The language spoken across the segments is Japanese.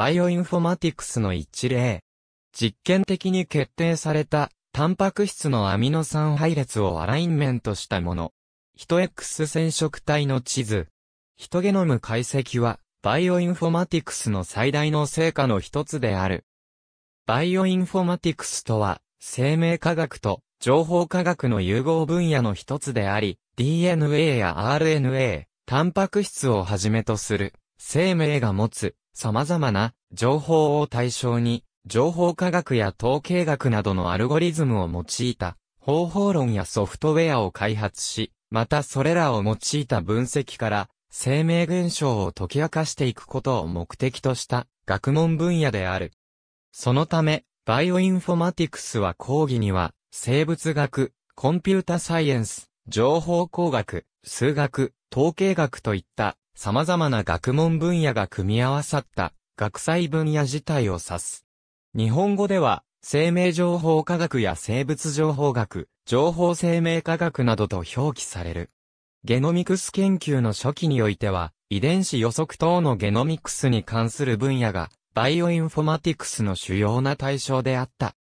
バイオインフォマティクスの一例。実験的に決定された、タンパク質のアミノ酸配列をアラインメントしたもの。ヒト X 染色体の地図。ヒトゲノム解析は、バイオインフォマティクスの最大の成果の一つである。バイオインフォマティクスとは、生命科学と情報科学の融合分野の一つであり、DNA や RNA、タンパク質をはじめとする、生命が持つ様々な情報を対象に、情報科学や統計学などのアルゴリズムを用いた方法論やソフトウェアを開発し、またそれらを用いた分析から生命現象を解き明かしていくことを目的とした学問分野である。そのため、バイオインフォマティクスは講義には、生物学、コンピュータサイエンス、情報工学、数学、統計学といった様々な学問分野が組み合わさった学際分野自体を指す。日本語では生命情報科学や生物情報学、情報生命科学などと表記される。ゲノミクス研究の初期においては、遺伝子予測等のゲノミクスに関する分野が、バイオインフォマティクスの主要な対象であった。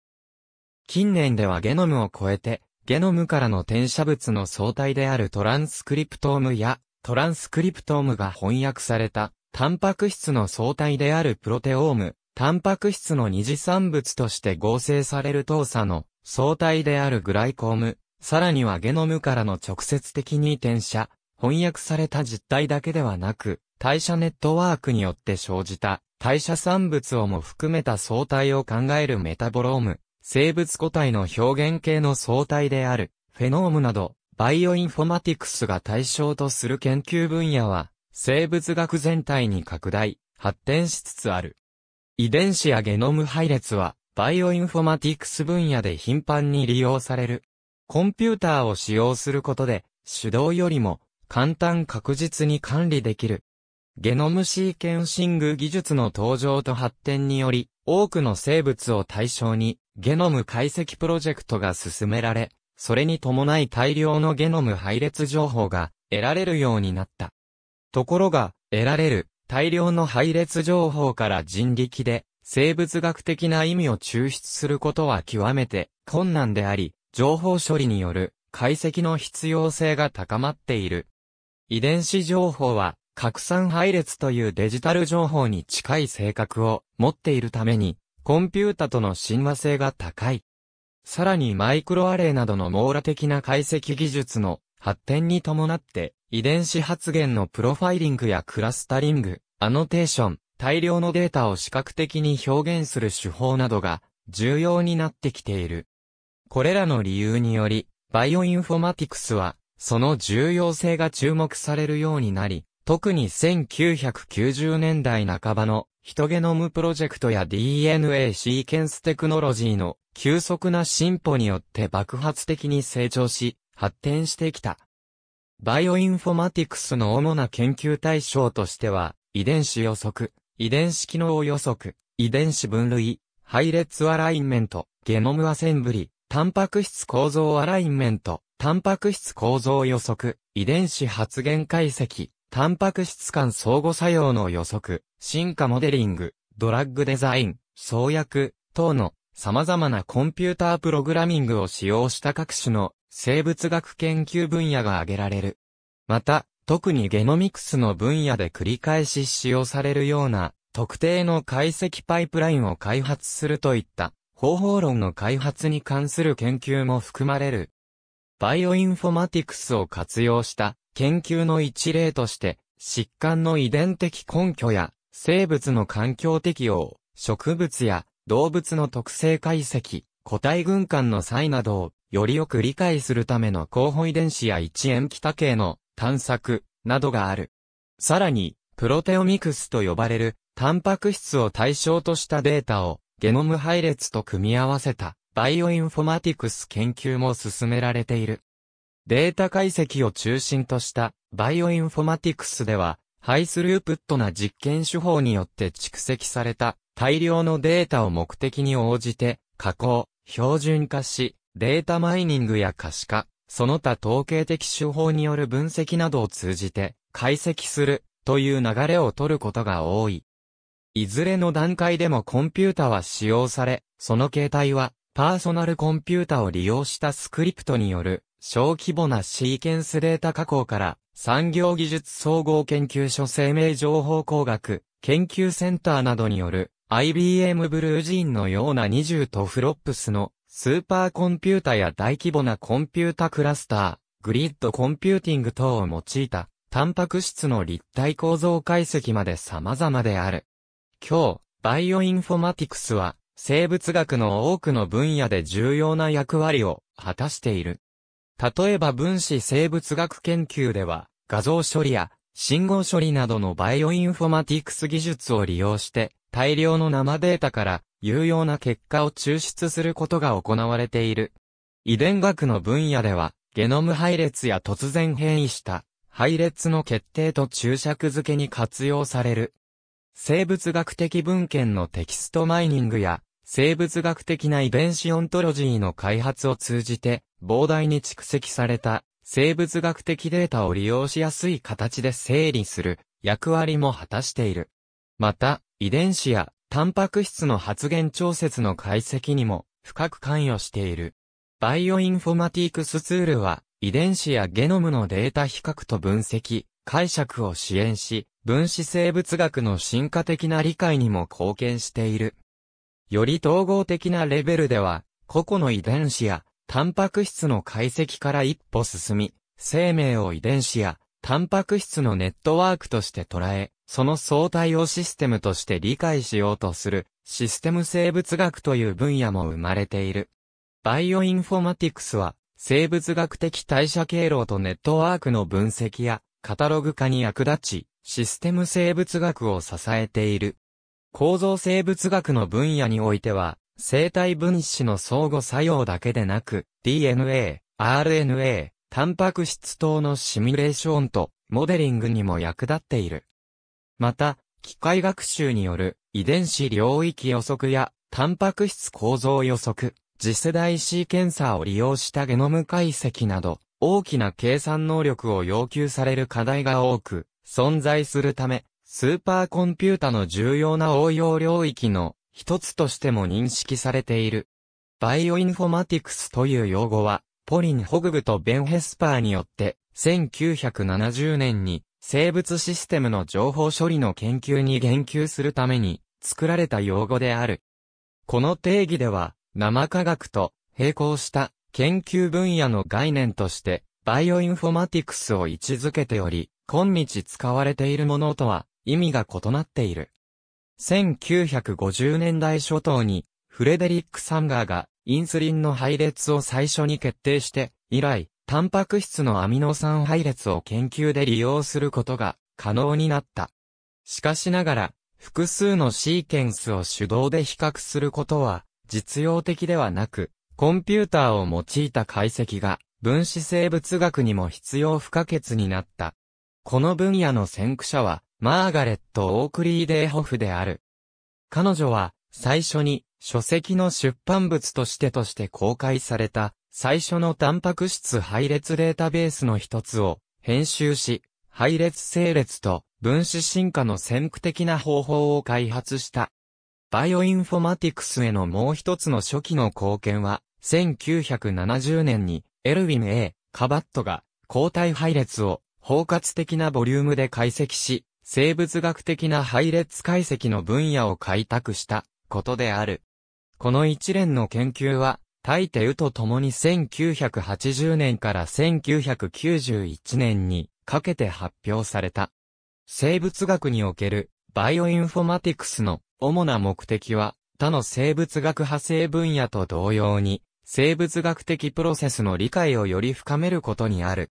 近年ではゲノムを超えて、ゲノムからの転写物の相対であるトランスクリプトームやトランスクリプトームが翻訳された、タンパク質の相対であるプロテオーム、タンパク質の二次産物として合成される糖鎖の相対であるグライコーム、さらにはゲノムからの直接的に転写、翻訳された実体だけではなく、代謝ネットワークによって生じた代謝産物をも含めた相対を考えるメタボローム、生物個体の表現系の相対であるフェノームなど、バイオインフォマティクスが対象とする研究分野は、生物学全体に拡大、発展しつつある。遺伝子やゲノム配列は、バイオインフォマティクス分野で頻繁に利用される。コンピューターを使用することで、手動よりも簡単確実に管理できる。ゲノムシーケンシング技術の登場と発展により、多くの生物を対象にゲノム解析プロジェクトが進められ、それに伴い大量のゲノム配列情報が得られるようになった。ところが、得られる大量の配列情報から人力で生物学的な意味を抽出することは極めて困難であり、情報処理による解析の必要性が高まっている。遺伝子情報は拡散配列というデジタル情報に近い性格を持っているために、コンピュータとの親和性が高い。さらにマイクロアレイなどの網羅的な解析技術の発展に伴って、遺伝子発現のプロファイリングやクラスタリング、アノテーション、大量のデータを視覚的に表現する手法などが重要になってきている。これらの理由により、バイオインフォマティクスは、その重要性が注目されるようになり、特に1990年代半ばのヒトゲノムプロジェクトや DNA シーケンステクノロジーの急速な進歩によって爆発的に成長し、発展してきた。バイオインフォマティクスの主な研究対象としては、遺伝子予測、遺伝子機能予測、遺伝子分類、配列アラインメント、ゲノムアセンブリ、タンパク質構造アラインメント、タンパク質構造予測、遺伝子発現解析、タンパク質間相互作用の予測、進化モデリング、ドラッグデザイン、創薬、等の様々なコンピュータープログラミングを使用した各種の生物学研究分野が挙げられる。また、特にゲノミクスの分野で繰り返し使用されるような特定の解析パイプラインを開発するといった方法論の開発に関する研究も含まれる。バイオインフォマティクスを活用した研究の一例として、疾患の遺伝的根拠や、生物の環境適応、植物や動物の特性解析、個体軍艦の際などを、よりよく理解するための候補遺伝子や一塩基多形の探索などがある。さらに、プロテオミクスと呼ばれる、タンパク質を対象としたデータを、ゲノム配列と組み合わせた、バイオインフォマティクス研究も進められている。データ解析を中心としたバイオインフォマティクスでは、ハイスループットな実験手法によって蓄積された大量のデータを目的に応じて加工、標準化し、データマイニングや可視化、その他統計的手法による分析などを通じて解析するという流れを取ることが多い。いずれの段階でもコンピュータは使用され、その形態はパーソナルコンピュータを利用したスクリプトによる小規模なシーケンスデータ加工から、産業技術総合研究所生命情報工学研究センターなどによる IBM ブルージーンのような20とフロップスのスーパーコンピュータや大規模なコンピュータクラスター、グリッドコンピューティング等を用いたタンパク質の立体構造解析まで様々である。今日、バイオインフォマティクスは生物学の多くの分野で重要な役割を果たしている。例えば分子生物学研究では、画像処理や信号処理などのバイオインフォマティクス技術を利用して、大量の生データから有用な結果を抽出することが行われている。遺伝学の分野では、ゲノム配列や突然変異した配列の決定と注釈付けに活用される。生物学的文献のテキストマイニングや生物学的な遺伝子オントロジーの開発を通じて、膨大に蓄積された生物学的データを利用しやすい形で整理する役割も果たしている。また、遺伝子やタンパク質の発現調節の解析にも深く関与している。バイオインフォマティクスツールは、遺伝子やゲノムのデータ比較と分析、解釈を支援し、分子生物学の進化的な理解にも貢献している。より統合的なレベルでは、個々の遺伝子や、タンパク質の解析から一歩進み、生命を遺伝子や、タンパク質のネットワークとして捉え、その相対をシステムとして理解しようとする、システム生物学という分野も生まれている。バイオインフォマティクスは、生物学的代謝経路とネットワークの分析や、カタログ化に役立ち、システム生物学を支えている。構造生物学の分野においては、生体分子の相互作用だけでなく、DNA、RNA、タンパク質等のシミュレーションと、モデリングにも役立っている。また、機械学習による遺伝子領域予測やタンパク質構造予測、次世代シーケンサーを利用したゲノム解析など、大きな計算能力を要求される課題が多く、存在するため、スーパーコンピュータの重要な応用領域の一つとしても認識されている。バイオインフォマティクスという用語は、ポリン・ホググとベン・ヘスパーによって、1970年に生物システムの情報処理の研究に言及するために作られた用語である。この定義では、生科学と並行した研究分野の概念として、バイオインフォマティクスを位置づけており、今日使われているものとは意味が異なっている。1950年代初頭に、フレデリック・サンガーが、インスリンの配列を最初に決定して、以来、タンパク質のアミノ酸配列を研究で利用することが可能になった。しかしながら、複数のシーケンスを手動で比較することは実用的ではなく、コンピューターを用いた解析が分子生物学にも必要不可欠になった。この分野の先駆者はマーガレット・オークリー・デーホフである。彼女は、最初に、書籍の出版物としてとして公開された、最初のタンパク質配列データベースの一つを、編集し、配列整列と分子進化の先駆的な方法を開発した。バイオインフォマティクスへのもう一つの初期の貢献は、1970年に、エルウィン A、カバットが、抗体配列を包括的なボリュームで解析し、生物学的な配列解析の分野を開拓したことである。この一連の研究は、タイテウと共に1980年から1991年にかけて発表された。生物学におけるバイオインフォマティクスの主な目的は、他の生物学派生分野と同様に、生物学的プロセスの理解をより深めることにある。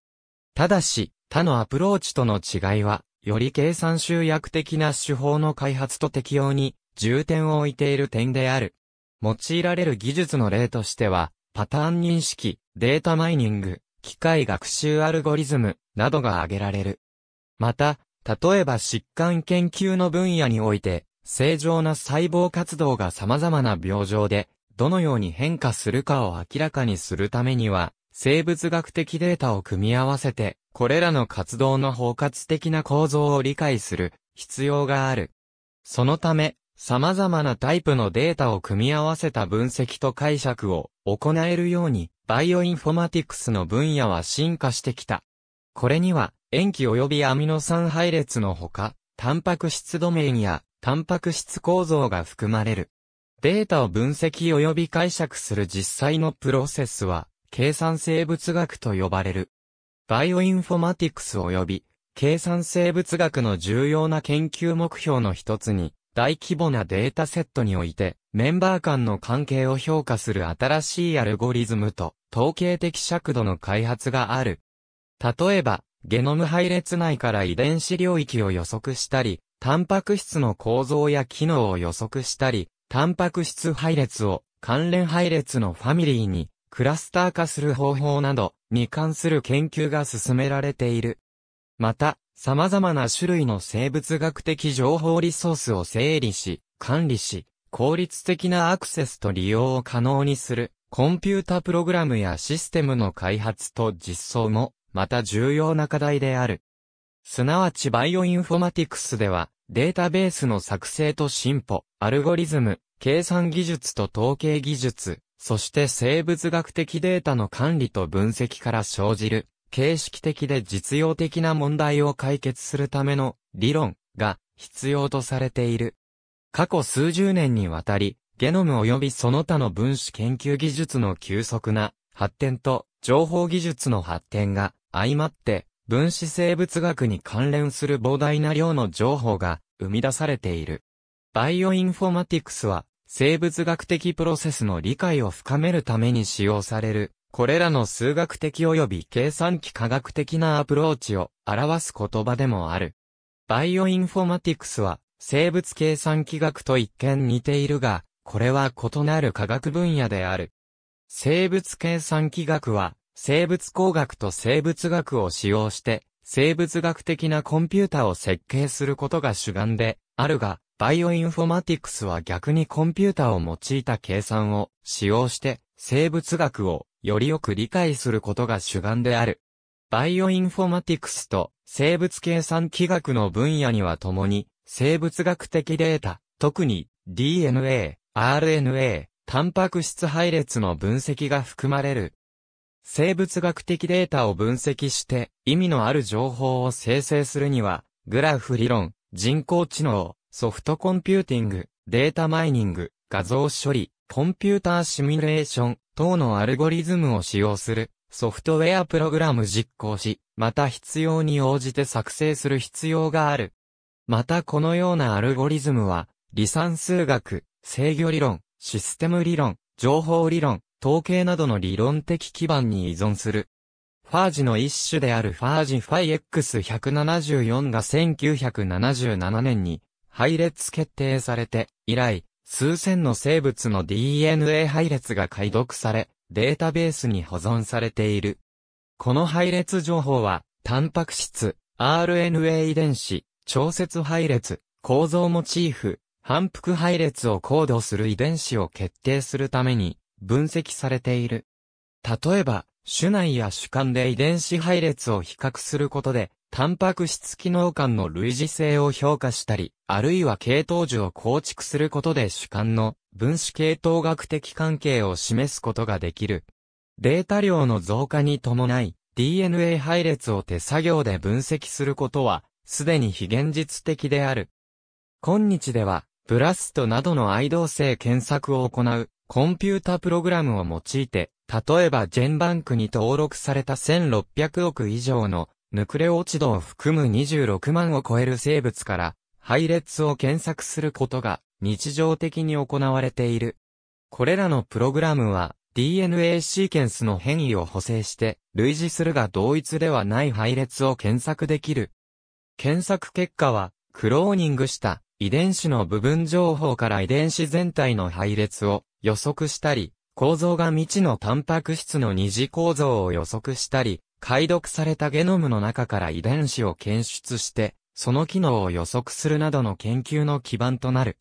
ただし、他のアプローチとの違いは、より計算集約的な手法の開発と適用に重点を置いている点である。用いられる技術の例としては、パターン認識、データマイニング、機械学習アルゴリズムなどが挙げられる。また、例えば疾患研究の分野において、正常な細胞活動が様々な病状で、どのように変化するかを明らかにするためには、生物学的データを組み合わせて、これらの活動の包括的な構造を理解する必要がある。そのため、様々なタイプのデータを組み合わせた分析と解釈を行えるように、バイオインフォマティクスの分野は進化してきた。これには、塩基及びアミノ酸配列のほか、タンパク質ドメインやタンパク質構造が含まれる。データを分析及び解釈する実際のプロセスは、計算生物学と呼ばれる。バイオインフォマティクス及び、計算生物学の重要な研究目標の一つに、大規模なデータセットにおいて、メンバー間の関係を評価する新しいアルゴリズムと、統計的尺度の開発がある。例えば、ゲノム配列内から遺伝子領域を予測したり、タンパク質の構造や機能を予測したり、タンパク質配列を関連配列のファミリーにクラスター化する方法などに関する研究が進められている。また、様々な種類の生物学的情報リソースを整理し、管理し、効率的なアクセスと利用を可能にする、コンピュータプログラムやシステムの開発と実装も、また重要な課題である。すなわちバイオインフォマティクスでは、データベースの作成と進歩、アルゴリズム、計算技術と統計技術、そして生物学的データの管理と分析から生じる、形式的で実用的な問題を解決するための理論が必要とされている。過去数十年にわたり、ゲノム及びその他の分子研究技術の急速な発展と情報技術の発展が相まって分子生物学に関連する膨大な量の情報が生み出されている。バイオインフォマティクスは生物学的プロセスの理解を深めるために使用される、これらの数学的及び計算機科学的なアプローチを表す言葉でもある。バイオインフォマティクスは、生物計算機学と一見似ているが、これは異なる科学分野である。生物計算機学は、生物工学と生物学を使用して、生物学的なコンピュータを設計することが主眼で、あるが、バイオインフォマティクスは逆にコンピュータを用いた計算を使用して生物学をよりよく理解することが主眼である。バイオインフォマティクスと生物計算機学の分野には共に生物学的データ、特に DNA、RNA、タンパク質配列の分析が含まれる。生物学的データを分析して意味のある情報を生成するには、グラフ理論、人工知能、ソフトコンピューティング、データマイニング、画像処理、コンピューターシミュレーション等のアルゴリズムを使用するソフトウェアプログラム実行し、また必要に応じて作成する必要がある。またこのようなアルゴリズムは、理算数学、制御理論、システム理論、情報理論、統計などの理論的基盤に依存する。ファージの一種であるファージファイ X174 が1977年に配列決定されて、以来、数千の生物の DNA 配列が解読され、データベースに保存されている。この配列情報は、タンパク質、RNA 遺伝子、調節配列、構造モチーフ、反復配列をコードする遺伝子を決定するために分析されている。例えば、種内や主観で遺伝子配列を比較することで、タンパク質機能間の類似性を評価したり、あるいは系統樹を構築することで主観の分子系統学的関係を示すことができる。データ量の増加に伴い、DNA 配列を手作業で分析することは、すでに非現実的である。今日では、ブラストなどの愛動性検索を行う、コンピュータプログラムを用いて、例えばジェンバンクに登録された1600億以上のヌクレオチドを含む26万を超える生物から配列を検索することが日常的に行われている。これらのプログラムは DNA シーケンスの変異を補正して類似するが同一ではない配列を検索できる。検索結果はクローニングした遺伝子の部分情報から遺伝子全体の配列を予測したり、構造が未知のタンパク質の二次構造を予測したり、解読されたゲノムの中から遺伝子を検出して、その機能を予測するなどの研究の基盤となる。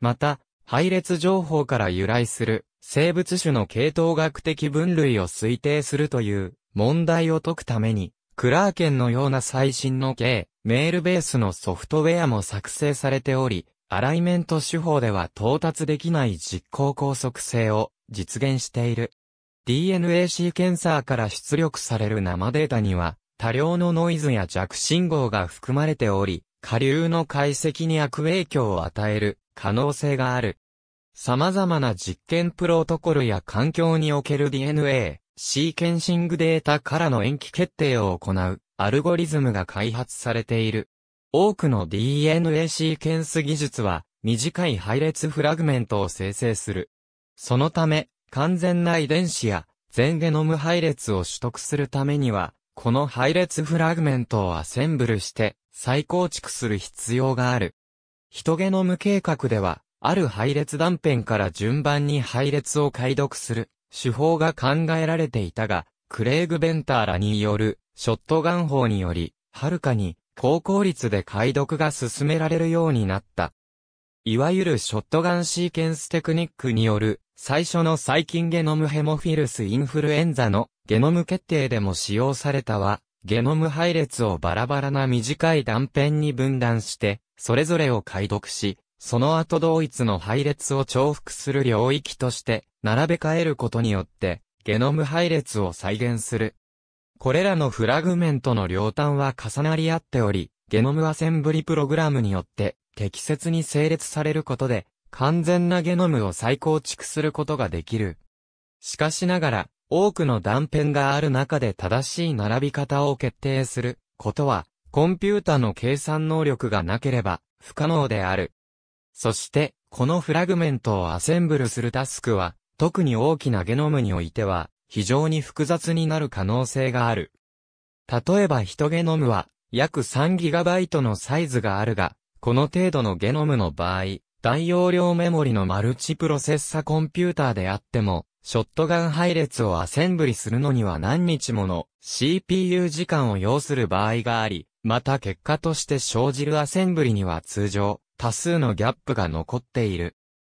また、配列情報から由来する生物種の系統学的分類を推定するという問題を解くために、クラーケンのような最新の系、メールベースのソフトウェアも作成されており、アライメント手法では到達できない実行高速性を実現している。DNA シーケンサーから出力される生データには、多量のノイズや弱信号が含まれており、下流の解析に悪影響を与える可能性がある。様々な実験プロトコルや環境における DNA、シーケンシングデータからの延期決定を行うアルゴリズムが開発されている。多くの DNA シーケンス技術は短い配列フラグメントを生成する。そのため、完全な遺伝子や全ゲノム配列を取得するためには、この配列フラグメントをアセンブルして再構築する必要がある。ヒトゲノム計画では、ある配列断片から順番に配列を解読する手法が考えられていたが、クレイグ・ベンターらによるショットガン法により、はるかに高効率で解読が進められるようになった。いわゆるショットガンシーケンステクニックによる最初の細菌ゲノムヘモフィルスインフルエンザのゲノム決定でも使用されたは、ゲノム配列をバラバラな短い断片に分断して、それぞれを解読し、その後同一の配列を重複する領域として、並べ替えることによって、ゲノム配列を再現する。これらのフラグメントの両端は重なり合っており、ゲノムアセンブリプログラムによって、適切に整列されることで、完全なゲノムを再構築することができる。しかしながら、多くの断片がある中で正しい並び方を決定することは、コンピュータの計算能力がなければ不可能である。そして、このフラグメントをアセンブルするタスクは、特に大きなゲノムにおいては、非常に複雑になる可能性がある。例えばヒトゲノムは、約 3GB のサイズがあるが、この程度のゲノムの場合、大容量メモリのマルチプロセッサコンピューターであっても、ショットガン配列をアセンブリするのには何日もの CPU 時間を要する場合があり、また結果として生じるアセンブリには通常、多数のギャップが残っている。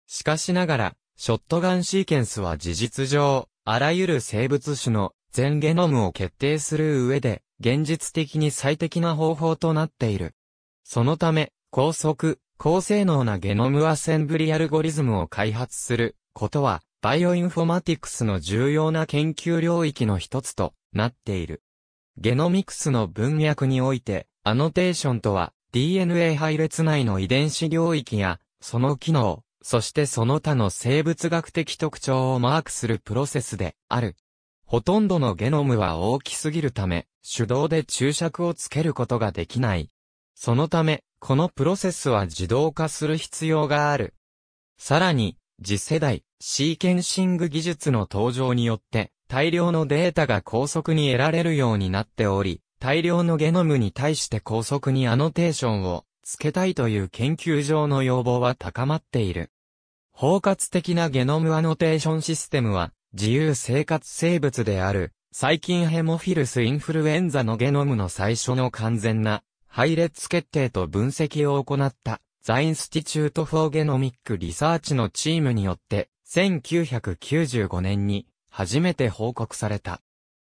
しかしながら、ショットガンシーケンスは事実上、あらゆる生物種の全ゲノムを決定する上で、現実的に最適な方法となっている。そのため、高速、高性能なゲノムアセンブリアルゴリズムを開発することは、バイオインフォマティクスの重要な研究領域の一つとなっている。ゲノミクスの文脈において、アノテーションとは、DNA 配列内の遺伝子領域や、その機能、そしてその他の生物学的特徴をマークするプロセスである。ほとんどのゲノムは大きすぎるため、手動で注釈をつけることができない。そのため、このプロセスは自動化する必要がある。さらに、次世代、シーケンシング技術の登場によって、大量のデータが高速に得られるようになっており、大量のゲノムに対して高速にアノテーションをつけたいという研究上の要望は高まっている。包括的なゲノムアノテーションシステムは、自由生活生物である、細菌ヘモフィルスインフルエンザのゲノムの最初の完全な配列決定と分析を行った、ザインスティチュート・フォー・ゲノミック・リサーチのチームによって、1995年に初めて報告された。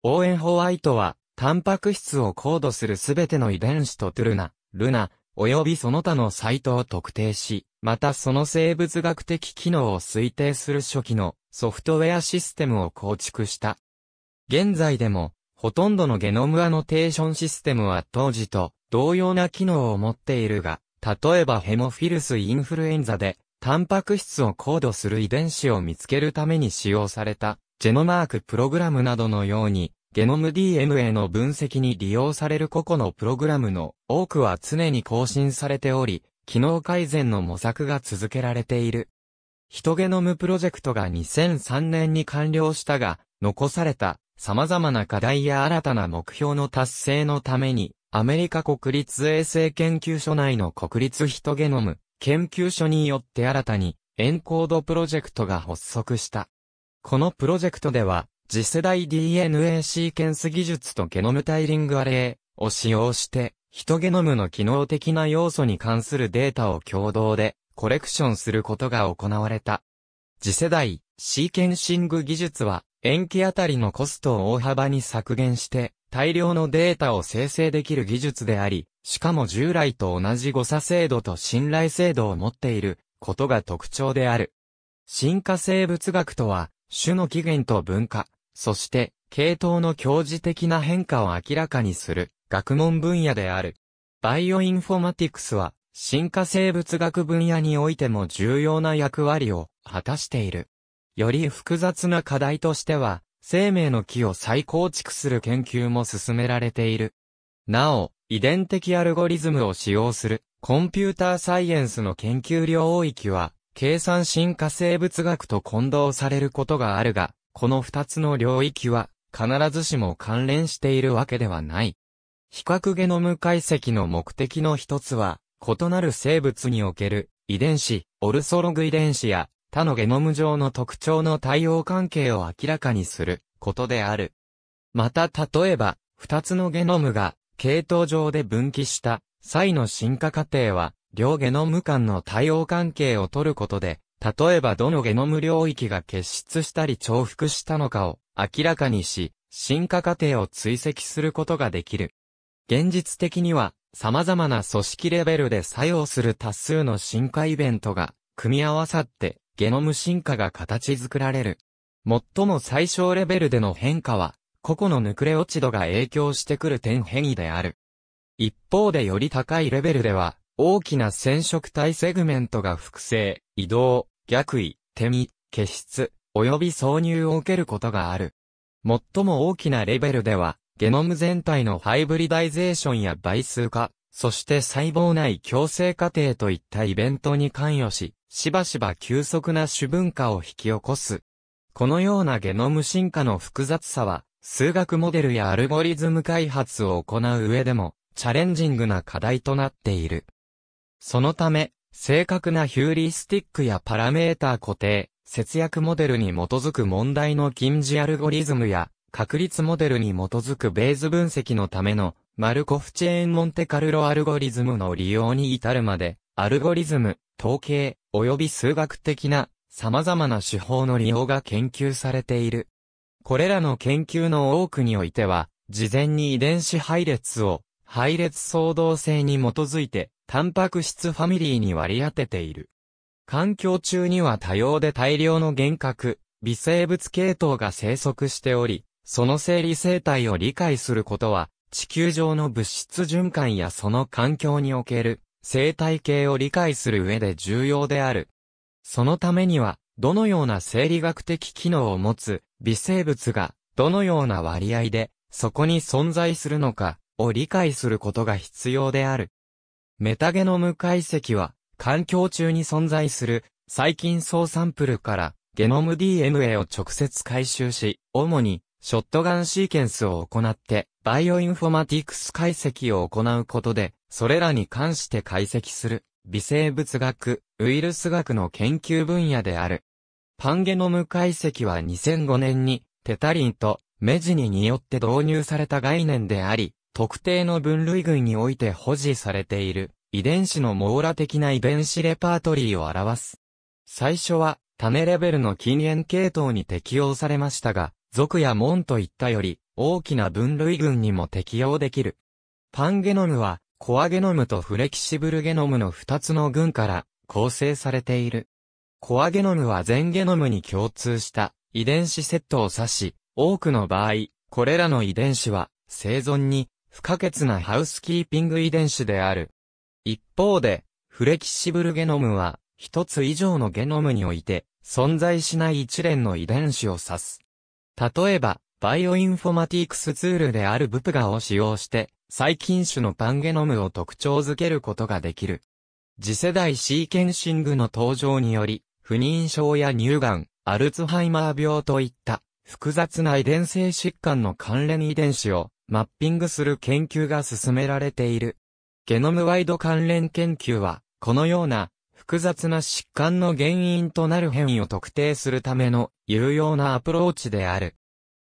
オーエン・ホワイトは、タンパク質を高度するすべての遺伝子とトゥルナ、ルナ、およびその他のサイトを特定し、またその生物学的機能を推定する初期のソフトウェアシステムを構築した。現在でもほとんどのゲノムアノテーションシステムは当時と同様な機能を持っているが、例えばヘモフィルスインフルエンザで、タンパク質をコードする遺伝子を見つけるために使用された、ジェノマークプログラムなどのように、ゲノム DNA の分析に利用される個々のプログラムの多くは常に更新されており、機能改善の模索が続けられている。ヒトゲノムプロジェクトが2003年に完了したが、残された様々な課題や新たな目標の達成のために、アメリカ国立衛生研究所内の国立ヒトゲノム研究所によって新たにエンコードプロジェクトが発足した。このプロジェクトでは、次世代 DNA シーケンス技術とゲノムタイリングアレイを使用して、ヒトゲノムの機能的な要素に関するデータを共同でコレクションすることが行われた。次世代シーケンシング技術は延期あたりのコストを大幅に削減して、大量のデータを生成できる技術であり、しかも従来と同じ誤差制度と信頼制度を持っていることが特徴である。進化生物学とは、種の起源と文化、そして系統の強示的な変化を明らかにする学問分野である。バイオインフォマティクスは、進化生物学分野においても重要な役割を果たしている。より複雑な課題としては、生命の木を再構築する研究も進められている。なお、遺伝的アルゴリズムを使用するコンピューターサイエンスの研究領域は、計算進化生物学と混同されることがあるが、この二つの領域は必ずしも関連しているわけではない。比較ゲノム解析の目的の一つは、異なる生物における遺伝子、オルソログ遺伝子や他のゲノム上の特徴の対応関係を明らかにすることである。また例えば、二つのゲノムが系統上で分岐した際の進化過程は、両ゲノム間の対応関係を取ることで、例えばどのゲノム領域が結出したり重複したのかを明らかにし、進化過程を追跡することができる。現実的には、様々な組織レベルで作用する多数の進化イベントが組み合わさってゲノム進化が形作られる。最も最小レベルでの変化は、個々のヌクレオチドが影響してくる点変異である。一方でより高いレベルでは、大きな染色体セグメントが複製、移動、逆位、転移、結出、及び挿入を受けることがある。最も大きなレベルでは、ゲノム全体のハイブリダイゼーションや倍数化、そして細胞内共生過程といったイベントに関与し、しばしば急速な種文化を引き起こす。このようなゲノム進化の複雑さは、数学モデルやアルゴリズム開発を行う上でも、チャレンジングな課題となっている。そのため、正確なヒューリスティックやパラメータ固定、節約モデルに基づく問題の近似アルゴリズムや、確率モデルに基づくベース分析のためのマルコフチェーンモンテカルロアルゴリズムの利用に至るまで、アルゴリズム、統計、及び数学的な様々な手法の利用が研究されている。これらの研究の多くにおいては、事前に遺伝子配列を配列相動性に基づいて、タンパク質ファミリーに割り当てている。環境中には多様で大量の幻覚、微生物系統が生息しており、その生理生態を理解することは地球上の物質循環やその環境における生態系を理解する上で重要である。そのためには、どのような生理学的機能を持つ微生物が、どのような割合で、そこに存在するのか、を理解することが必要である。メタゲノム解析は、環境中に存在する細菌層サンプルからゲノム DNA を直接回収し、主にショットガンシーケンスを行ってバイオインフォマティクス解析を行うことで、それらに関して解析する、微生物学、ウイルス学の研究分野である。パンゲノム解析は2005年に、テタリンとメジニによって導入された概念であり、特定の分類群において保持されている、遺伝子の網羅的な遺伝子レパートリーを表す。最初は、種レベルの禁煙系統に適用されましたが、属や門といったより、大きな分類群にも適用できる。パンゲノムは、コアゲノムとフレキシブルゲノムの2つの群から構成されている。コアゲノムは全ゲノムに共通した遺伝子セットを指し、多くの場合、これらの遺伝子は生存に不可欠なハウスキーピング遺伝子である。一方で、フレキシブルゲノムは一つ以上のゲノムにおいて存在しない一連の遺伝子を指す。例えば、バイオインフォマティクスツールであるブプガを使用して、細菌種のパンゲノムを特徴づけることができる。次世代シーケンシングの登場により、不妊症や乳がん、アルツハイマー病といった複雑な遺伝性疾患の関連遺伝子をマッピングする研究が進められている。ゲノムワイド関連研究は、このような複雑な疾患の原因となる変異を特定するための有用なアプローチである。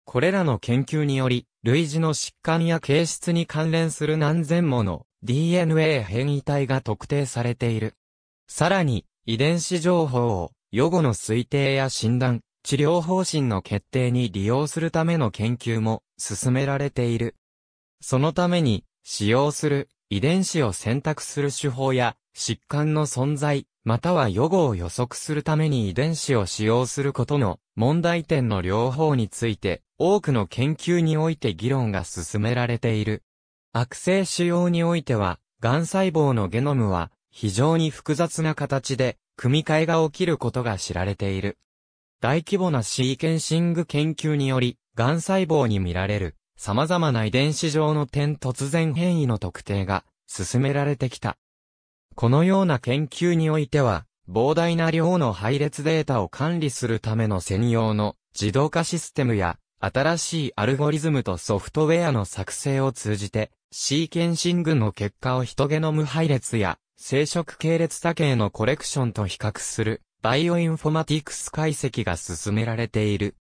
これらの研究により、類似の疾患や形質に関連する何千もの DNA 変異体が特定されている。さらに、遺伝子情報を予後の推定や診断、治療方針の決定に利用するための研究も進められている。そのために、使用する遺伝子を選択する手法や疾患の存在、または予後を予測するために遺伝子を使用することの問題点の両方について多くの研究において議論が進められている。悪性腫瘍においては、癌細胞のゲノムは非常に複雑な形で組み替えが起きることが知られている。大規模なシーケンシング研究により、癌細胞に見られる様々な遺伝子上の点突然変異の特定が進められてきた。このような研究においては、膨大な量の配列データを管理するための専用の自動化システムや新しいアルゴリズムとソフトウェアの作成を通じて、シーケンシングの結果をヒトゲノム配列や、生殖系列多形のコレクションと比較する、バイオインフォマティクス解析が進められている。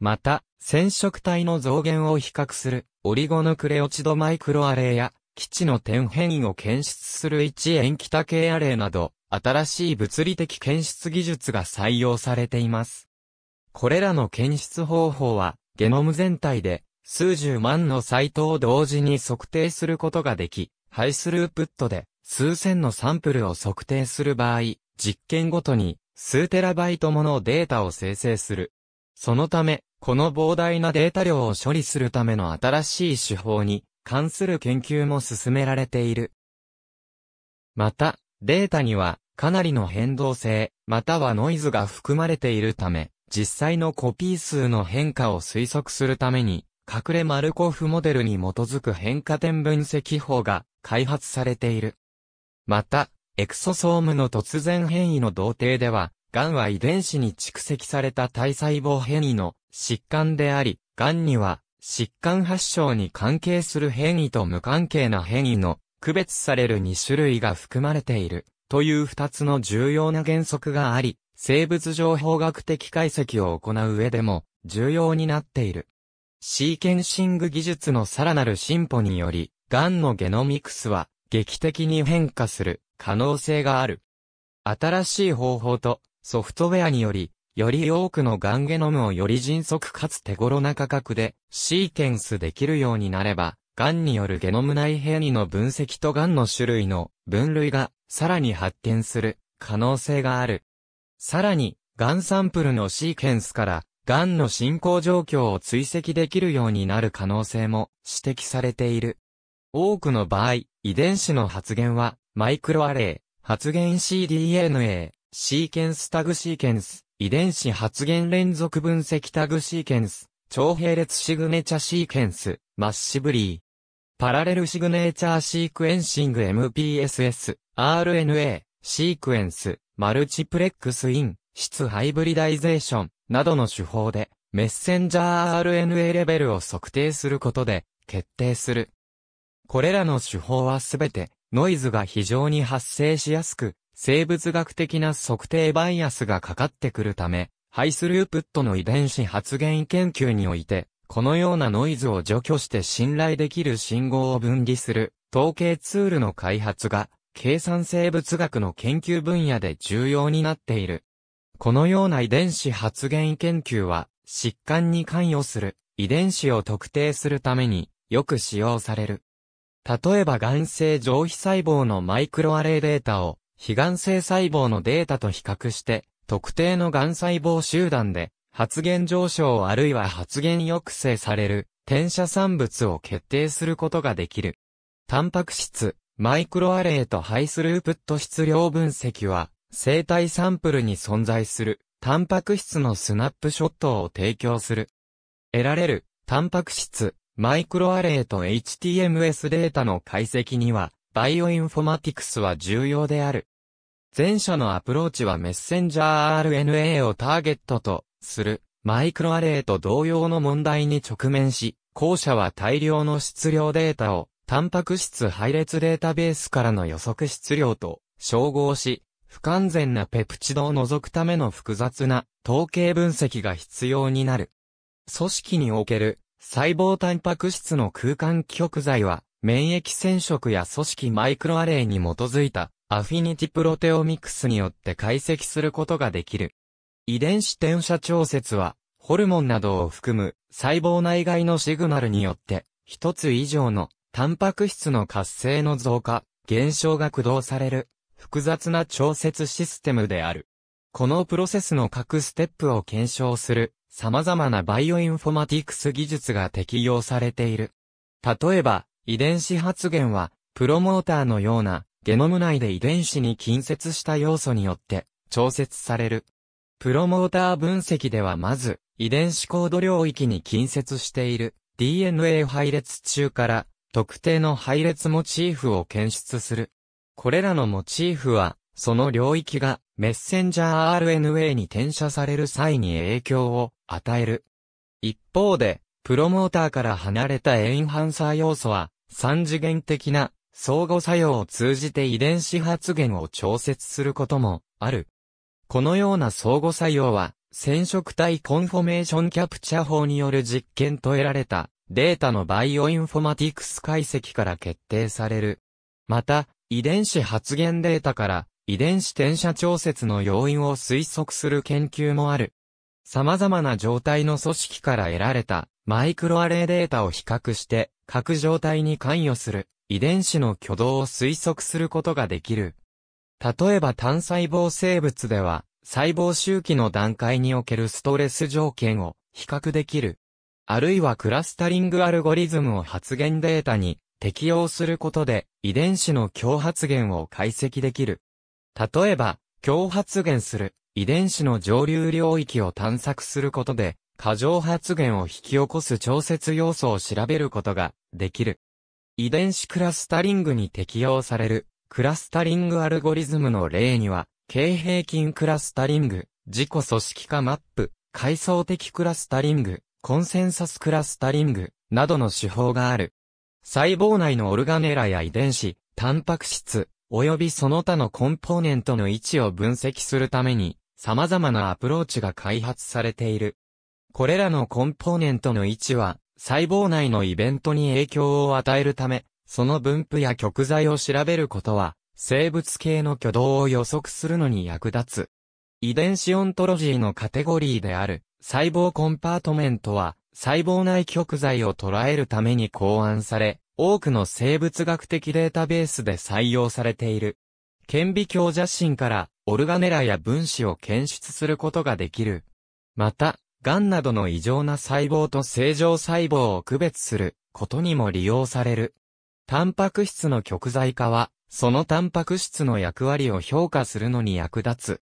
また、染色体の増減を比較する、オリゴヌクレオチドマイクロアレイや、基地の点変異を検出する一塩基多系アレイなど、新しい物理的検出技術が採用されています。これらの検出方法は、ゲノム全体で数十万のサイトを同時に測定することができ、ハイスループットで数千のサンプルを測定する場合、実験ごとに数テラバイトものデータを生成する。そのため、この膨大なデータ量を処理するための新しい手法に関する研究も進められている。また、データにはかなりの変動性、またはノイズが含まれているため、実際のコピー数の変化を推測するために、隠れマルコフモデルに基づく変化点分析法が開発されている。また、エクソソームの突然変異の同定では、癌は遺伝子に蓄積された体細胞変異の疾患であり、癌には疾患発症に関係する変異と無関係な変異の区別される2種類が含まれているという2つの重要な原則があり、生物情報学的解析を行う上でも重要になっている。シーケンシング技術のさらなる進歩により、ンのゲノミクスは劇的に変化する可能性がある。新しい方法とソフトウェアにより、より多くのガンゲノムをより迅速かつ手頃な価格でシーケンスできるようになれば、ガンによるゲノム内変異の分析とガンの種類の分類がさらに発展する可能性がある。さらに、がんサンプルのシーケンスから、がんの進行状況を追跡できるようになる可能性も指摘されている。多くの場合、遺伝子の発現は、マイクロアレイ、発現 cDNA、シーケンスタグシーケンス、遺伝子発現連続分析タグシーケンス、超並列シグネチャシーケンス、マッシブリー。パラレルシグネチャーシークエンシング MPSS、RNA、シークエンス、マルチプレックスイン、質ハイブリダイゼーションなどの手法で、メッセンジャー RNA レベルを測定することで、決定する。これらの手法はすべて、ノイズが非常に発生しやすく、生物学的な測定バイアスがかかってくるため、ハイスループットの遺伝子発現研究において、このようなノイズを除去して信頼できる信号を分離する統計ツールの開発が計算生物学の研究分野で重要になっている。このような遺伝子発現研究は、疾患に関与する遺伝子を特定するためによく使用される。例えば、癌性上皮細胞のマイクロアレイデータを、非癌性細胞のデータと比較して、特定の癌細胞集団で、発現上昇あるいは発現抑制される、転写産物を決定することができる。タンパク質、マイクロアレイとハイスループット質量分析は、生体サンプルに存在する、タンパク質のスナップショットを提供する。得られる、タンパク質、マイクロアレイと HTMS データの解析には、バイオインフォマティクスは重要である。前者のアプローチはメッセンジャー RNA をターゲットとするマイクロアレイと同様の問題に直面し、後者は大量の質量データをタンパク質配列データベースからの予測質量と照合し、不完全なペプチドを除くための複雑な統計分析が必要になる。組織における細胞タンパク質の空間記憶剤は、免疫染色や組織マイクロアレイに基づいたアフィニティプロテオミクスによって解析することができる。遺伝子転写調節は、ホルモンなどを含む細胞内外のシグナルによって、一つ以上のタンパク質の活性の増加、減少が駆動される、複雑な調節システムである。このプロセスの各ステップを検証する、様々なバイオインフォマティクス技術が適用されている。例えば、遺伝子発現は、プロモーターのような、ゲノム内で遺伝子に近接した要素によって、調節される。プロモーター分析ではまず、遺伝子コード領域に近接している DNA 配列中から特定の配列モチーフを検出する。これらのモチーフは、その領域がメッセンジャー RNA に転写される際に影響を与える。一方で、プロモーターから離れたエンハンサー要素は、三次元的な相互作用を通じて遺伝子発現を調節することもある。このような相互作用は、染色体コンフォメーションキャプチャ法による実験と得られたデータのバイオインフォマティクス解析から決定される。また、遺伝子発現データから遺伝子転写調節の要因を推測する研究もある。様々な状態の組織から得られたマイクロアレイデータを比較して各状態に関与する遺伝子の挙動を推測することができる。例えば単細胞生物では細胞周期の段階におけるストレス条件を比較できる。あるいはクラスタリングアルゴリズムを発現データに適用することで遺伝子の強発現を解析できる。例えば、強発現する遺伝子の上流領域を探索することで過剰発現を引き起こす調節要素を調べることができる。遺伝子クラスタリングに適用されるクラスタリングアルゴリズムの例には、経平均クラスタリング、自己組織化マップ、階層的クラスタリング、コンセンサスクラスタリングなどの手法がある。細胞内のオルガネラや遺伝子、タンパク質、及びその他のコンポーネントの位置を分析するために、様々なアプローチが開発されている。これらのコンポーネントの位置は、細胞内のイベントに影響を与えるため、その分布や極材を調べることは、生物系の挙動を予測するのに役立つ。遺伝子オントロジーのカテゴリーである、細胞コンパートメントは、細胞内極材を捉えるために考案され、多くの生物学的データベースで採用されている。顕微鏡写真から、オルガネラや分子を検出することができる。また、癌などの異常な細胞と正常細胞を区別することにも利用される。タンパク質の極材化は、そのタンパク質の役割を評価するのに役立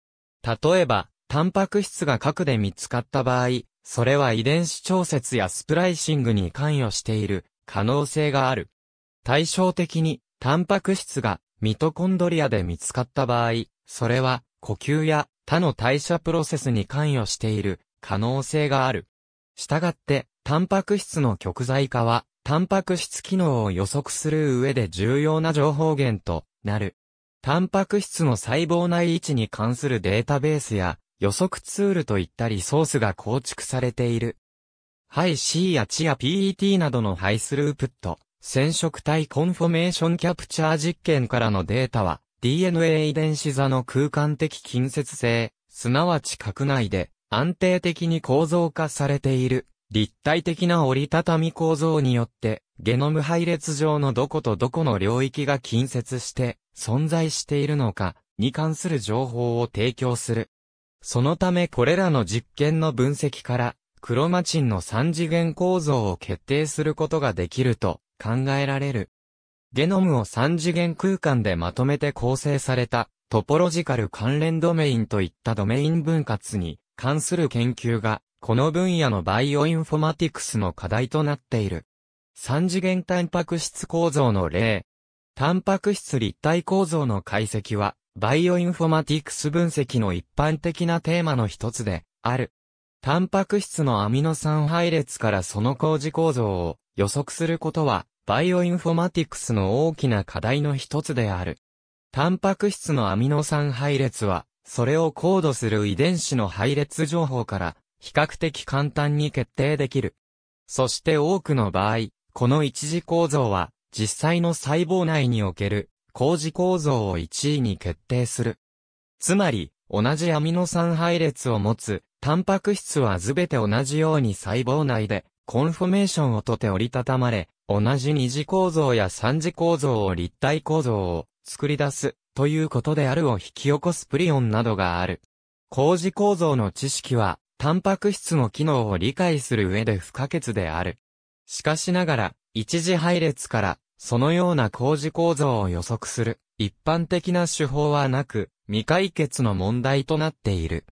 つ。例えば、タンパク質が核で見つかった場合、それは遺伝子調節やスプライシングに関与している可能性がある。対照的に、タンパク質がミトコンドリアで見つかった場合、それは呼吸や他の代謝プロセスに関与している可能性がある。したがって、タンパク質の極在化は、タンパク質機能を予測する上で重要な情報源となる。タンパク質の細胞内位置に関するデータベースや、予測ツールといったリソースが構築されている。ハイ C やチや PET などのハイスループット、染色体コンフォメーションキャプチャー実験からのデータは、DNA 遺伝子座の空間的近接性、すなわち核内で安定的に構造化されている立体的な折りたたみ構造によってゲノム配列上のどことどこの領域が近接して存在しているのかに関する情報を提供する。そのためこれらの実験の分析から、クロマチンの三次元構造を決定することができると考えられる。ゲノムを三次元空間でまとめて構成されたトポロジカル関連ドメインといったドメイン分割に関する研究がこの分野のバイオインフォマティクスの課題となっている。三次元タンパク質構造の例。タンパク質立体構造の解析はバイオインフォマティクス分析の一般的なテーマの一つで、ある。タンパク質のアミノ酸配列からその工事構造を予測することは、バイオインフォマティクスの大きな課題の一つである。タンパク質のアミノ酸配列は、それをコードする遺伝子の配列情報から比較的簡単に決定できる。そして多くの場合、この一次構造は実際の細胞内における工事構造を1位に決定する。つまり、同じアミノ酸配列を持つ、タンパク質はすべて同じように細胞内で、コンフォメーションをとて折りたたまれ、同じ二次構造や三次構造を立体構造を作り出す、ということであるを引き起こすプリオンなどがある。工事構造の知識は、タンパク質の機能を理解する上で不可欠である。しかしながら、一次配列からそのような工事構造を予測する一般的な手法はなく、未解決の問題となっている。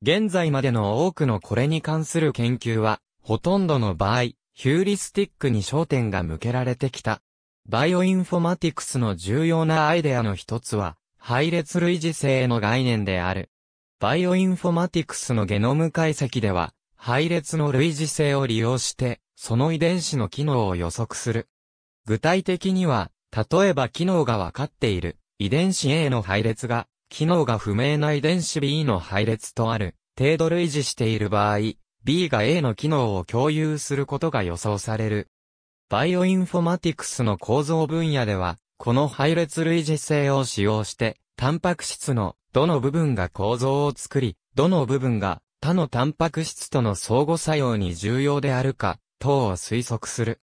現在までの多くのこれに関する研究は、ほとんどの場合、ヒューリスティックに焦点が向けられてきた。バイオインフォマティクスの重要なアイデアの一つは、配列類似性の概念である。バイオインフォマティクスのゲノム解析では、配列の類似性を利用して、その遺伝子の機能を予測する具体的には、例えば機能がわかっている遺伝子 A の配列が、機能が不明な遺伝子 B の配列とある程度類似している場合、B が A の機能を共有することが予想される。バイオインフォマティクスの構造分野では、この配列類似性を使用して、タンパク質のどの部分が構造を作り、どの部分が他のタンパク質との相互作用に重要であるか、等を推測する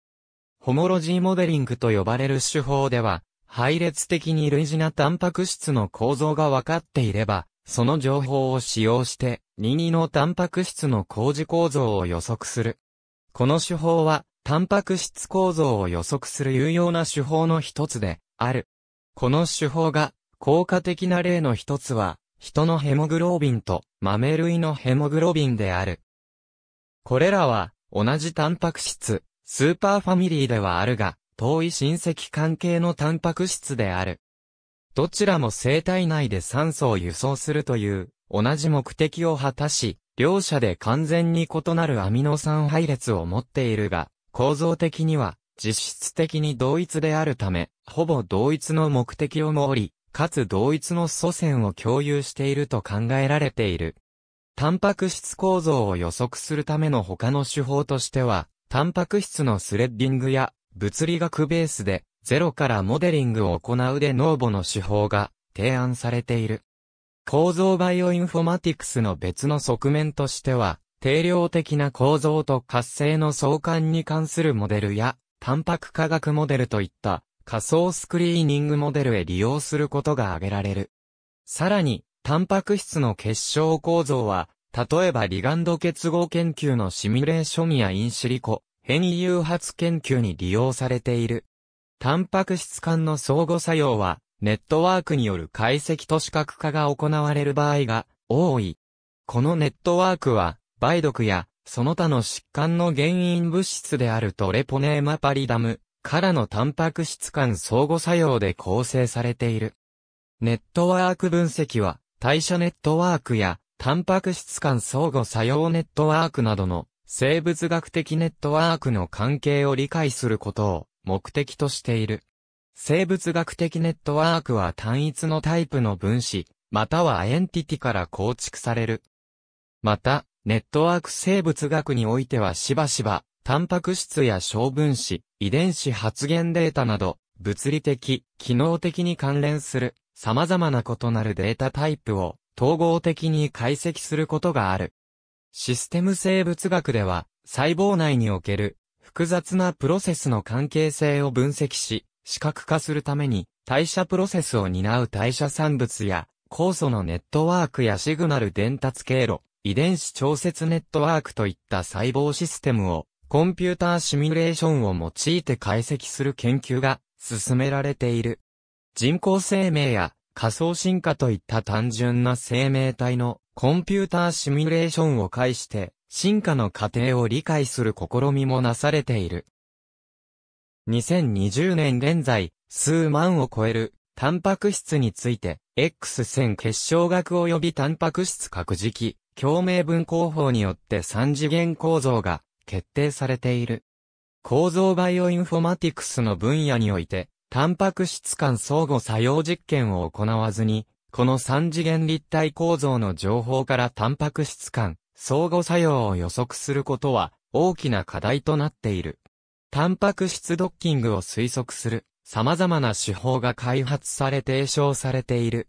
ホモロジーモデリングと呼ばれる手法では、配列的に類似なタンパク質の構造が分かっていれば、その情報を使用して、任意のタンパク質の工事構造を予測する。この手法は、タンパク質構造を予測する有用な手法の一つで、ある。この手法が、効果的な例の一つは、人のヘモグロービンと豆類のヘモグロビンである。これらは、同じタンパク質、スーパーファミリーではあるが、遠い親戚関係のタンパク質である。どちらも生体内で酸素を輸送するという、同じ目的を果たし、両者で完全に異なるアミノ酸配列を持っているが、構造的には、実質的に同一であるため、ほぼ同一の目的をもおり、かつ同一の祖先を共有していると考えられている。タンパク質構造を予測するための他の手法としては、タンパク質のスレッディングや物理学ベースでゼロからモデリングを行うでノーボの手法が提案されている。構造バイオインフォマティクスの別の側面としては、定量的な構造と活性の相関に関するモデルや、タンパク化学モデルといった仮想スクリーニングモデルへ利用することが挙げられる。さらに、タンパク質の結晶構造は、例えばリガンド結合研究のシミュレーションやインシリコ、変異誘発研究に利用されている。タンパク質間の相互作用は、ネットワークによる解析と視覚化が行われる場合が多い。このネットワークは、梅毒や、その他の疾患の原因物質であるトレポネーマパリダムからのタンパク質間相互作用で構成されている。ネットワーク分析は、代謝ネットワークやタンパク質間相互作用ネットワークなどの生物学的ネットワークの関係を理解することを目的としている。生物学的ネットワークは単一のタイプの分子、またはエンティティから構築される。また、ネットワーク生物学においてはしばしば、タンパク質や小分子、遺伝子発現データなど、物理的、機能的に関連する、様々な異なるデータタイプを統合的に解析することがある。システム生物学では、細胞内における複雑なプロセスの関係性を分析し、視覚化するために、代謝プロセスを担う代謝産物や、酵素のネットワークやシグナル伝達経路、遺伝子調節ネットワークといった細胞システムを、コンピューターシミュレーションを用いて解析する研究が進められている。人工生命や仮想進化といった単純な生命体のコンピューターシミュレーションを介して進化の過程を理解する試みもなされている。2020年現在、数万を超えるタンパク質について、X 線結晶学及びタンパク質核磁気、共鳴分工法によって三次元構造が決定されている。構造バイオインフォマティクスの分野において、タンパク質間相互作用実験を行わずに、この三次元立体構造の情報からタンパク質間相互作用を予測することは大きな課題となっている。タンパク質ドッキングを推測する様々な手法が開発され提唱されている。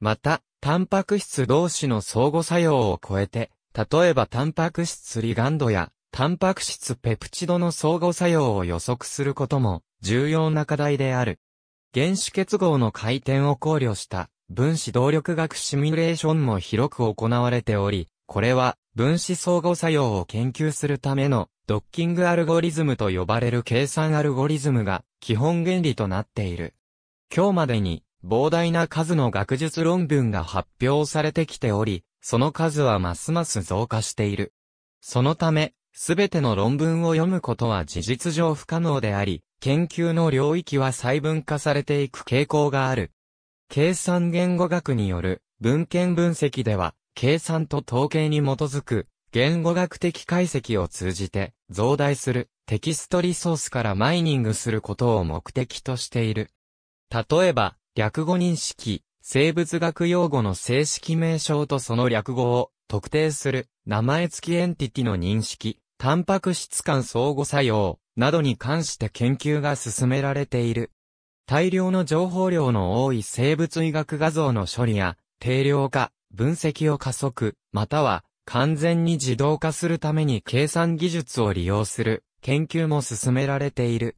また、タンパク質同士の相互作用を超えて、例えばタンパク質リガンドやタンパク質ペプチドの相互作用を予測することも重要な課題である。原子結合の回転を考慮した分子動力学シミュレーションも広く行われており、これは分子相互作用を研究するためのドッキングアルゴリズムと呼ばれる計算アルゴリズムが基本原理となっている。今日までに膨大な数の学術論文が発表されてきており、その数はますます増加している。そのため、すべての論文を読むことは事実上不可能であり、研究の領域は細分化されていく傾向がある。計算言語学による文献分析では、計算と統計に基づく言語学的解析を通じて増大するテキストリソースからマイニングすることを目的としている。例えば、略語認識、生物学用語の正式名称とその略語を特定する名前付きエンティティの認識、タンパク質間相互作用、などに関して研究が進められている。大量の情報量の多い生物医学画像の処理や、定量化、分析を加速、または完全に自動化するために計算技術を利用する研究も進められている。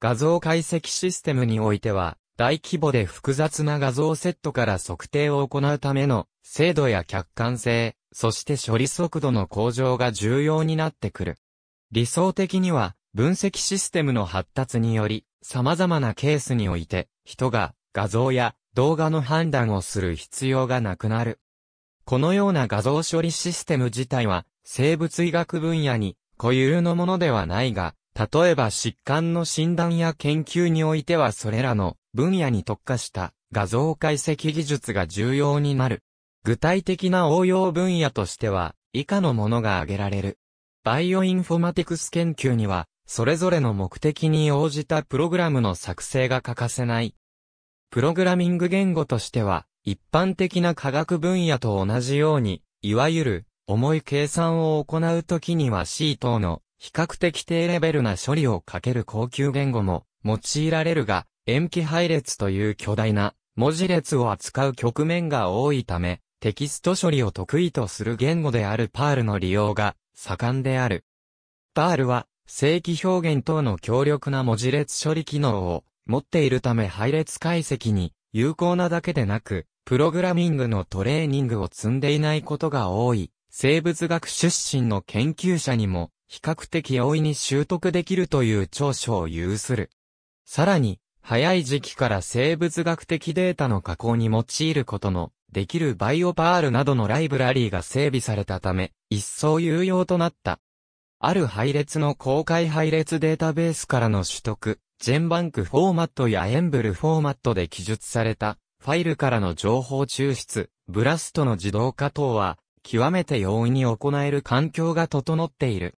画像解析システムにおいては、大規模で複雑な画像セットから測定を行うための精度や客観性、そして処理速度の向上が重要になってくる。理想的には分析システムの発達により、様々なケースにおいて、人が画像や動画の判断をする必要がなくなる。このような画像処理システム自体は、生物医学分野に固有のものではないが、例えば疾患の診断や研究においてはそれらの分野に特化した画像解析技術が重要になる。具体的な応用分野としては、以下のものが挙げられる。バイオインフォマティクス研究には、それぞれの目的に応じたプログラムの作成が欠かせない。プログラミング言語としては、一般的な科学分野と同じように、いわゆる、重い計算を行うときには C 等の比較的低レベルな処理をかける高級言語も用いられるが、延期配列という巨大な文字列を扱う局面が多いため、テキスト処理を得意とする言語であるパールの利用が盛んである。パールは正規表現等の強力な文字列処理機能を持っているため配列解析に有効なだけでなく、プログラミングのトレーニングを積んでいないことが多い、生物学出身の研究者にも比較的容易に習得できるという長所を有する。さらに、早い時期から生物学的データの加工に用いることのできるバイオパールなどのライブラリーが整備されたため、一層有用となった。ある配列の公開配列データベースからの取得、ジェンバンクフォーマットやエンブルフォーマットで記述された、ファイルからの情報抽出、ブラストの自動化等は、極めて容易に行える環境が整っている。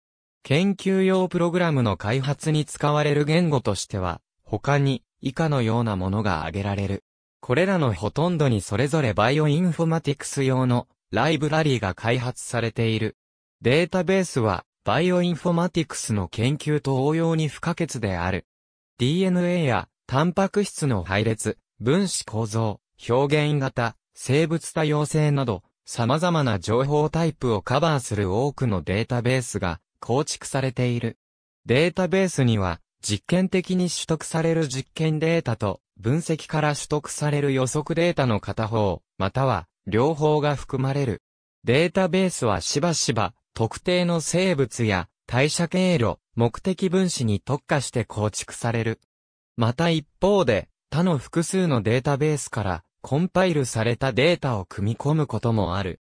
研究用プログラムの開発に使われる言語としては、他に以下のようなものが挙げられる。これらのほとんどにそれぞれバイオインフォマティクス用のライブラリーが開発されている。データベースはバイオインフォマティクスの研究と応用に不可欠である。DNA やタンパク質の配列、分子構造、表現型、生物多様性など、様々な情報タイプをカバーする多くのデータベースが構築されている。データベースには、実験的に取得される実験データと、分析から取得される予測データの片方、または、両方が含まれる。データベースはしばしば、特定の生物や代謝経路、目的分子に特化して構築される。また一方で、他の複数のデータベースからコンパイルされたデータを組み込むこともある。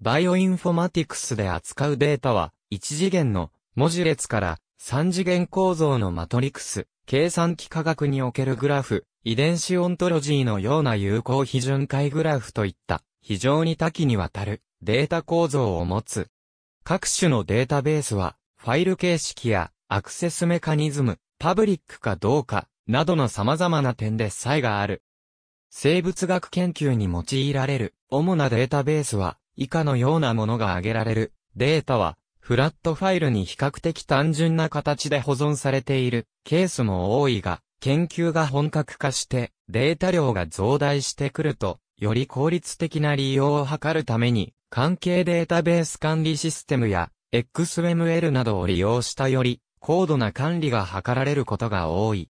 バイオインフォマティクスで扱うデータは、1次元の文字列から3次元構造のマトリクス、計算機科学におけるグラフ、遺伝子オントロジーのような有効非巡回グラフといった非常に多岐にわたるデータ構造を持つ。各種のデータベースは、ファイル形式やアクセスメカニズム、パブリックかどうか、などの様々な点で差異がある。生物学研究に用いられる主なデータベースは、以下のようなものが挙げられる。データは、フラットファイルに比較的単純な形で保存されているケースも多いが、研究が本格化してデータ量が増大してくると、より効率的な利用を図るために、関係データベース管理システムや XML などを利用したより高度な管理が図られることが多い。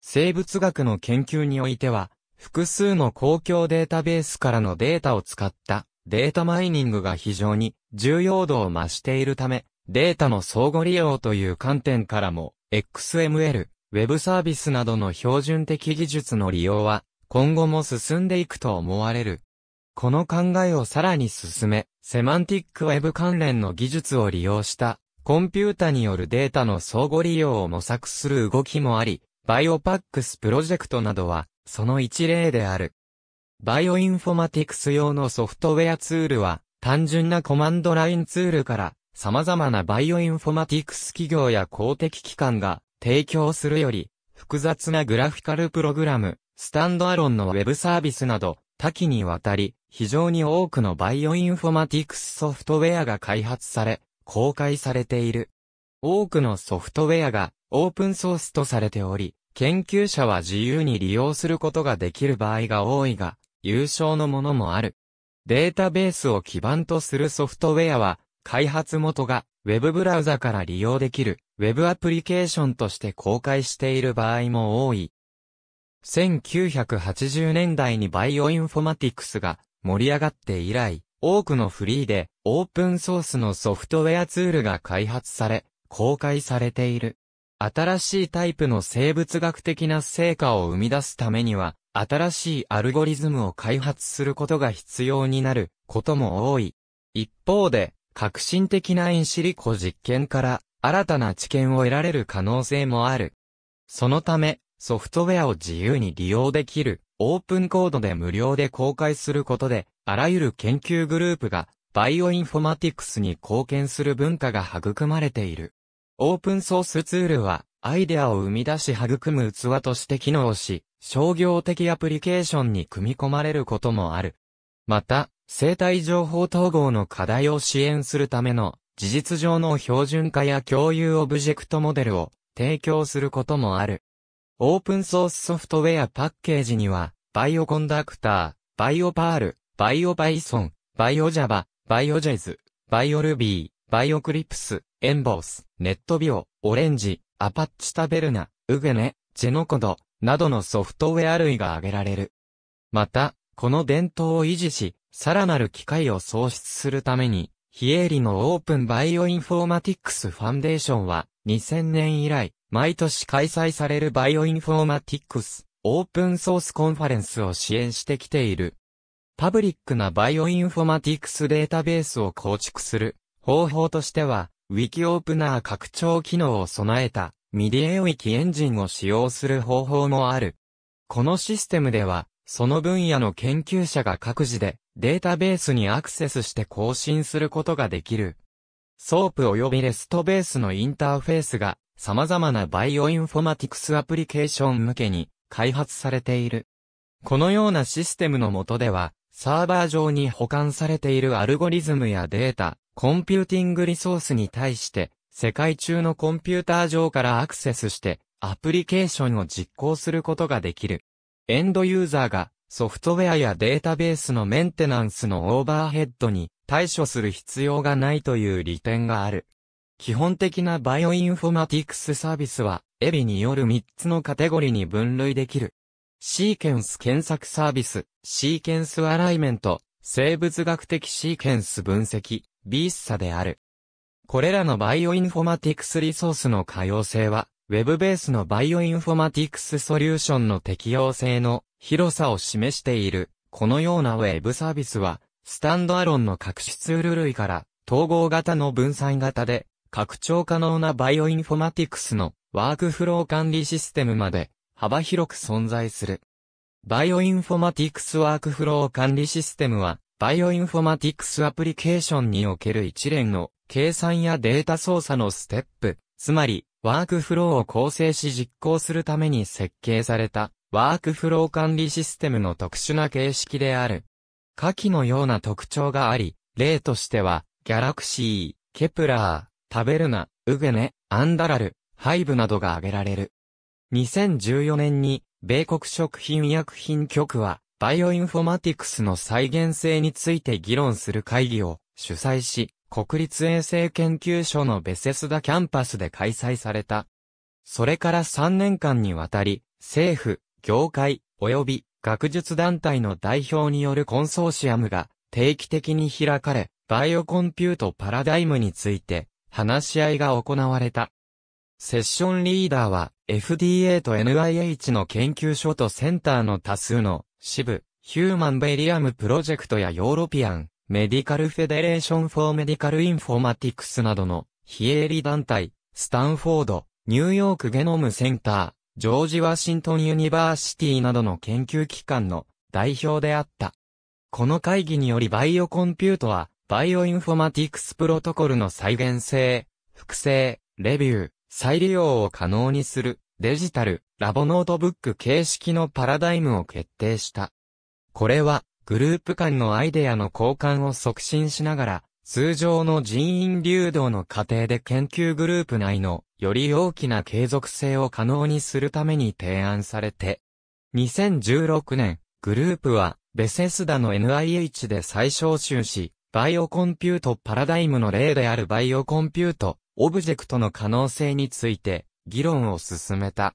生物学の研究においては、複数の公共データベースからのデータを使ったデータマイニングが非常に重要度を増しているため、データの相互利用という観点からも、XML、Web サービスなどの標準的技術の利用は、今後も進んでいくと思われる。この考えをさらに進め、セマンティックウェブ関連の技術を利用した、コンピュータによるデータの相互利用を模索する動きもあり、バイオパックスプロジェクトなどは、その一例である。バイオインフォマティクス用のソフトウェアツールは、単純なコマンドラインツールから、様々なバイオインフォマティクス企業や公的機関が提供するより、複雑なグラフィカルプログラム、スタンドアロンのウェブサービスなど、多岐にわたり、非常に多くのバイオインフォマティクスソフトウェアが開発され、公開されている。多くのソフトウェアがオープンソースとされており、研究者は自由に利用することができる場合が多いが、優勝のものもある。データベースを基盤とするソフトウェアは、開発元が Web ブラウザから利用できる Web アプリケーションとして公開している場合も多い。1980年代にバイオインフォマティクスが盛り上がって以来、多くのフリーでオープンソースのソフトウェアツールが開発され、公開されている。新しいタイプの生物学的な成果を生み出すためには、新しいアルゴリズムを開発することが必要になることも多い。一方で、革新的なインシリコ実験から新たな知見を得られる可能性もある。そのため、ソフトウェアを自由に利用できるオープンコードで無料で公開することで、あらゆる研究グループがバイオインフォマティクスに貢献する文化が育まれている。オープンソースツールは、アイデアを生み出し育む器として機能し、商業的アプリケーションに組み込まれることもある。また、生体情報統合の課題を支援するための事実上の標準化や共有オブジェクトモデルを提供することもある。オープンソースソフトウェアパッケージには、バイオコンダクター、バイオパール、バイオバイソン、バイオジャバ、バイオジェズ、バイオルビー、バイオクリプス、エンボース、ネットビオ、オレンジ、アパッチタベルナ、ウゲネ、ジェノコド、などのソフトウェア類が挙げられる。また、この伝統を維持し、さらなる機会を創出するために、非営利のオープンバイオインフォーマティックスファンデーションは、2000年以来、毎年開催されるバイオインフォーマティックスオープンソースコンファレンスを支援してきている。パブリックなバイオインフォマティクスデータベースを構築する方法としては、ウィキオープナー拡張機能を備えたミディエウィキエンジンを使用する方法もある。このシステムでは、その分野の研究者が各自でデータベースにアクセスして更新することができる。ソープ及びレストベースのインターフェースが様々なバイオインフォマティクスアプリケーション向けに開発されている。このようなシステムの下では、サーバー上に保管されているアルゴリズムやデータ、コンピューティングリソースに対して、世界中のコンピューター上からアクセスして、アプリケーションを実行することができる。エンドユーザーがソフトウェアやデータベースのメンテナンスのオーバーヘッドに対処する必要がないという利点がある。基本的なバイオインフォマティクスサービスは、エビによる3つのカテゴリーに分類できる。シーケンス検索サービス、シーケンスアライメント、生物学的シーケンス分析、ビースサである。これらのバイオインフォマティクスリソースの可用性は、ウェブベースのバイオインフォマティクスソリューションの適用性の広さを示している。このようなウェブサービスは、スタンドアロンの各種ツール類から、統合型の分散型で、拡張可能なバイオインフォマティクスのワークフロー管理システムまで幅広く存在する。バイオインフォマティクスワークフロー管理システムは、バイオインフォマティクスアプリケーションにおける一連の計算やデータ操作のステップ、つまり、ワークフローを構成し実行するために設計された、ワークフロー管理システムの特殊な形式である。下記のような特徴があり、例としては、ギャラクシー、ケプラー、タベルナ、ウグネ、アンダラル、ハイブなどが挙げられる。2014年に、米国食品医薬品局は、バイオインフォマティクスの再現性について議論する会議を主催し、国立衛生研究所のベセスダキャンパスで開催された。それから3年間にわたり、政府、業界、及び学術団体の代表によるコンソーシアムが定期的に開かれ、バイオコンピュートパラダイムについて話し合いが行われた。セッションリーダーは FDA と NIH の研究所とセンターの多数の支部、ヒューマンベリアムプロジェクトやヨーロピアン、メディカルフェデレーションフォーメディカルインフォーマティクスなどの非営利団体、スタンフォード、ニューヨークゲノムセンター、ジョージ・ワシントン・ユニバーシティなどの研究機関の代表であった。この会議によりバイオコンピュートはバイオインフォマティクスプロトコルの再現性、複製、レビュー、再利用を可能にするデジタルラボノートブック形式のパラダイムを決定した。これはグループ間のアイデアの交換を促進しながら通常の人員流動の過程で研究グループ内のより大きな継続性を可能にするために提案されて2016年グループはベセスダの NIH で再招集しバイオコンピュートパラダイムの例であるバイオコンピュート、オブジェクトの可能性について、議論を進めた。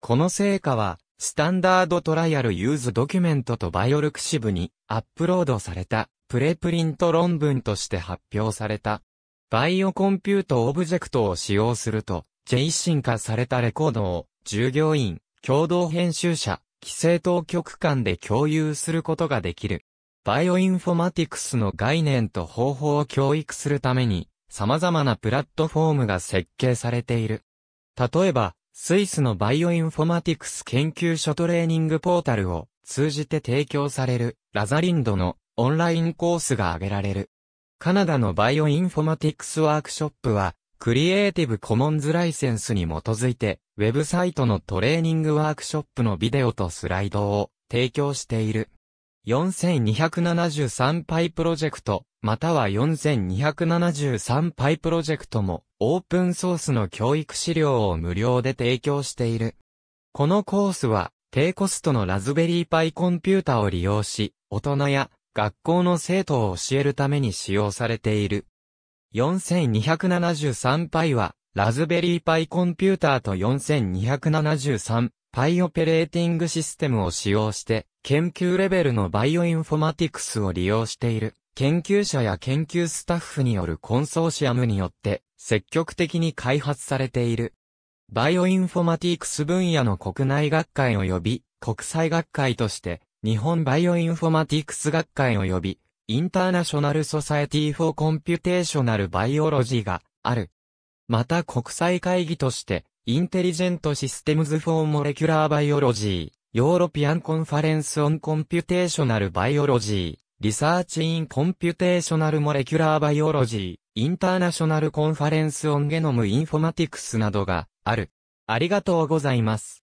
この成果は、スタンダードトライアルユーズドキュメントとバイオルクシブにアップロードされたプレプリント論文として発表された。バイオコンピュートオブジェクトを使用すると、J 進化されたレコードを従業員、共同編集者、規制当局間で共有することができる。バイオインフォマティクスの概念と方法を教育するために、様々なプラットフォームが設計されている。例えば、スイスのバイオインフォマティクス研究所トレーニングポータルを通じて提供されるラザリンドのオンラインコースが挙げられる。カナダのバイオインフォマティクスワークショップは、クリエイティブコモンズライセンスに基づいて、ウェブサイトのトレーニングワークショップのビデオとスライドを提供している。4273パイプロジェクト、または4273パイプロジェクトも、オープンソースの教育資料を無料で提供している。このコースは、低コストのラズベリーパイコンピュータを利用し、大人や学校の生徒を教えるために使用されている。4273パイは、ラズベリーパイコンピューターと4273バイオペレーティングシステムを使用して、研究レベルのバイオインフォマティクスを利用している、研究者や研究スタッフによるコンソーシアムによって、積極的に開発されている。バイオインフォマティクス分野の国内学会及び、国際学会として、日本バイオインフォマティクス学会及び、インターナショナルソサエティフォーコンピュテーショナルバイオロジーがある。また国際会議として、インテリジェントシステムズフォーモレキュラーバイオロジー、ヨーロピアンコンファレンスオンコンピューテーショナルバイオロジー、リサーチインコンピューテーショナルモレキュラーバイオロジー、インターナショナルコンファレンスオンゲノムインフォマティクスなどがある。ありがとうございます。